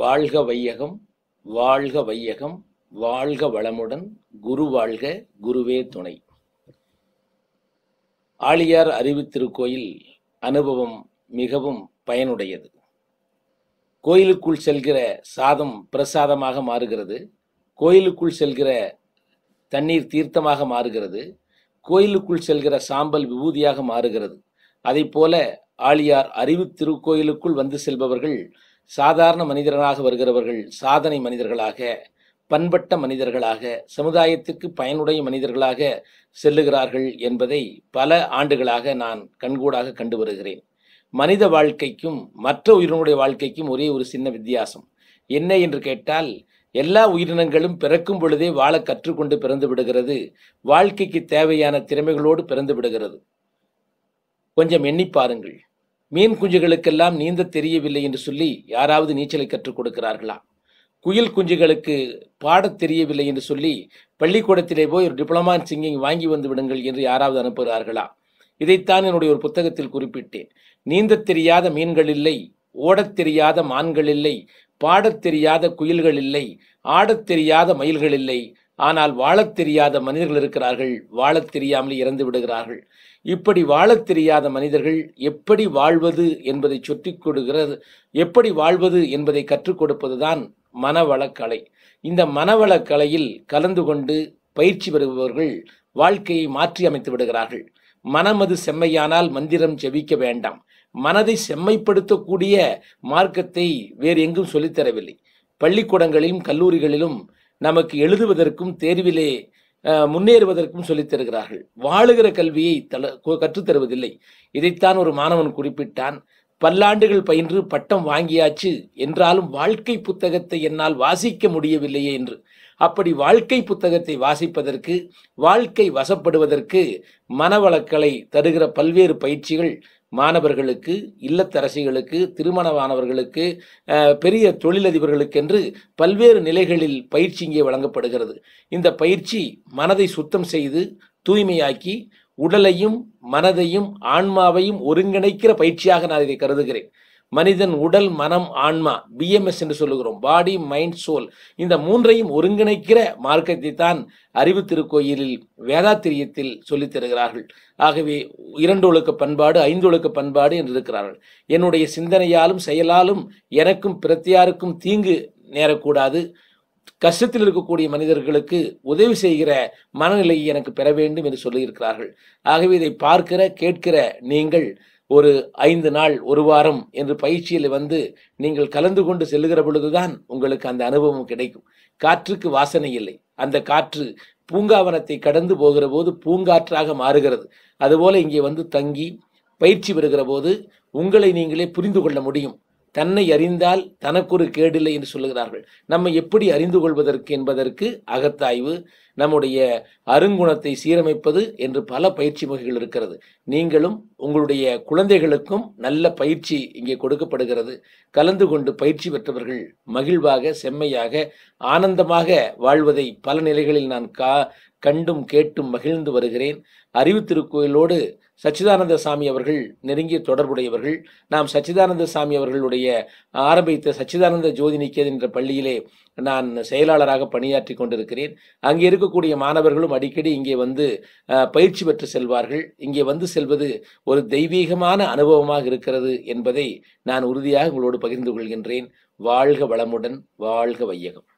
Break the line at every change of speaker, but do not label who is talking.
வாழ்க வையகம் வாழ்க வையகம் வாழ்க வளமுடன் குரு வாழ்க குருவே துணை ஆழியார் அறிவித்திருக்கோயில் அனுபவம் மிகவும் பயனுடையது கோயிலுக்குள் செல்கிற சாதம் பிரசாதமாக மாறுகிறது கோயிலுக்குள் செல்கிற தண்ணீர் தீர்த்தமாக மாறுகிறது கோயிலுக்குள் செல்கிற சாம்பல் விபூதியாக மாறுகிறது அதை போல ஆழியார் அறிவு திருக்கோயிலுக்குள் வந்து செல்பவர்கள் சாதாரண மனிதர்களாக வருகிறவர்கள் சாதனை மனிதர்களாக பண்பட்ட மனிதர்களாக சமுதாயத்துக்கு பயனுடைய மனிதர்களாக செல்லுகிறார்கள் என்பதை பல ஆண்டுகளாக நான் கண்கூடாக கண்டு வருகிறேன் மனித வாழ்க்கைக்கும் மற்ற உயிரினுடைய வாழ்க்கைக்கும் ஒரே ஒரு சின்ன வித்தியாசம் என்ன என்று கேட்டால் எல்லா உயிரினங்களும் பிறக்கும் பொழுதே வாழ கற்றுக்கொண்டு பிறந்து விடுகிறது வாழ்க்கைக்கு தேவையான திறமைகளோடு பிறந்து விடுகிறது கொஞ்சம் எண்ணி பாருங்கள் மீன் குஞ்சுகளுக்கெல்லாம் நீந்த தெரியவில்லை என்று சொல்லி யாராவது நீச்சலை கற்றுக் கொடுக்கிறார்களா குயில் குஞ்சுகளுக்கு பாடத் தெரியவில்லை என்று சொல்லி பள்ளிக்கூடத்திலே போய் ஒரு டிப்ளமா சிங்கிங் வாங்கி வந்து விடுங்கள் என்று யாராவது அனுப்புகிறார்களா இதைத்தான் என்னுடைய ஒரு புத்தகத்தில் குறிப்பிட்டேன் நீந்த தெரியாத மீன்கள் இல்லை ஓடத் தெரியாத மான்கள் இல்லை பாடத் தெரியாத குயில்கள் இல்லை ஆடத் தெரியாத மயில்கள் இல்லை ஆனால் வாழத் தெரியாத மனிதர்கள் இருக்கிறார்கள் வாழத் தெரியாமல் இறந்து விடுகிறார்கள் இப்படி வாழத் தெரியாத மனிதர்கள் எப்படி வாழ்வது என்பதை சுற்றி கொடுக்கிறது எப்படி வாழ்வது என்பதை கற்றுக் கொடுப்பதுதான் மனவளக்கலை இந்த மனவளக்கலையில் கலந்து கொண்டு பயிற்சி பெறுபவர்கள் வாழ்க்கையை மாற்றி அமைத்து விடுகிறார்கள் மனமது செம்மையானால் மந்திரம் செவிக்க வேண்டாம் மனதை செம்மைப்படுத்தக்கூடிய மார்க்கத்தை வேறு எங்கும் சொல்லித்தரவில்லை பள்ளிக்கூடங்களிலும் கல்லூரிகளிலும் நமக்கு எழுதுவதற்கும் தேர்விலே முன்னேறுவதற்கும் சொல்லித் தருகிறார்கள் வாழுகிற கல்வியை தல கற்றுத்தருவதில்லை இதைத்தான் ஒரு மாணவன் குறிப்பிட்டான் பல்லாண்டுகள் பயின்று பட்டம் வாங்கியாச்சு என்றாலும் வாழ்க்கை புத்தகத்தை என்னால் வாசிக்க முடியவில்லையே என்று அப்படி வாழ்க்கை புத்தகத்தை வாசிப்பதற்கு வாழ்க்கை வசப்படுவதற்கு மனவளக்கலை தருகிற பல்வேறு பயிற்சிகள் மாணவர்களுக்கு இல்லத்தரசிகளுக்கு திருமணமானவர்களுக்கு பெரிய தொழிலதிபர்களுக்கு என்று பல்வேறு நிலைகளில் பயிற்சி இங்கே வழங்கப்படுகிறது இந்த பயிற்சி மனதை சுத்தம் செய்து தூய்மையாக்கி உடலையும் மனதையும் ஆன்மாவையும் ஒருங்கிணைக்கிற பயிற்சியாக நான் இதை கருதுகிறேன் மனிதன் உடல் மனம் ஆன்மா பிஎம்எஸ் என்று சொல்லுகிறோம் பாடி மைண்ட் சோல் இந்த மூன்றையும் ஒருங்கிணைக்கிற மார்க்கத்தை தான் அறிவு திருக்கோயிலில் வேதாத்திரியத்தில் சொல்லித் தருகிறார்கள் ஆகவே இரண்டு ஒழுக்க பண்பாடு ஐந்து ஒழுக்க பண்பாடு என்று இருக்கிறார்கள் என்னுடைய சிந்தனையாலும் செயலாலும் எனக்கும் பிரத்தியாருக்கும் தீங்கு நேரக்கூடாது கஷ்டத்தில் இருக்கக்கூடிய மனிதர்களுக்கு உதவி செய்கிற மனநிலையை எனக்கு பெற வேண்டும் என்று சொல்லியிருக்கிறார்கள் ஆகவே இதை பார்க்கிற கேட்கிற நீங்கள் ஒரு ஐந்து நாள் ஒரு வாரம் என்று பயிற்சியில் வந்து நீங்கள் கலந்து கொண்டு செல்லுகிற பொழுதுதான் உங்களுக்கு அந்த அனுபவம் கிடைக்கும் காற்றுக்கு வாசனை இல்லை அந்த காற்று பூங்காவனத்தை கடந்து போகிற போது பூங்காற்றாக மாறுகிறது அதுபோல இங்கே வந்து தங்கி பயிற்சி பெறுகிற போது உங்களை நீங்களே புரிந்து கொள்ள முடியும் தன்னை அறிந்தால் தனக்கொரு கேடில்லை என்று சொல்லுகிறார்கள் நம்ம எப்படி அறிந்து கொள்வதற்கு என்பதற்கு அகத்தாய்வு நம்முடைய அருங்குணத்தை சீரமைப்பது என்று பல பயிற்சி வகைகள் இருக்கிறது நீங்களும் உங்களுடைய குழந்தைகளுக்கும் நல்ல பயிற்சி இங்கே கொடுக்கப்படுகிறது கலந்து கொண்டு பயிற்சி பெற்றவர்கள் மகிழ்வாக செம்மையாக ஆனந்தமாக வாழ்வதை பல நிலைகளில் நான் கா கண்டும் கேட்டும் மகிழ்ந்து வருகிறேன் அறிவு திருக்கோயிலோடு சச்சிதானந்த சாமி அவர்கள் நெருங்கிய தொடர்புடையவர்கள் நாம் சச்சிதானந்த சாமி அவர்களுடைய ஆரம்பித்த சச்சிதானந்த ஜோதி நிக்கேது என்ற பள்ளியிலே நான் செயலாளராக பணியாற்றி கொண்டிருக்கிறேன் அங்கே இருக்கக்கூடிய மாணவர்களும் அடிக்கடி இங்கே வந்து பயிற்சி பெற்று செல்வார்கள் இங்கே வந்து செல்வது ஒரு தெய்வீகமான அனுபவமாக இருக்கிறது என்பதை நான் உறுதியாக உங்களோடு பகிர்ந்து கொள்கின்றேன் வாழ்க வளமுடன் வாழ்க வையகம்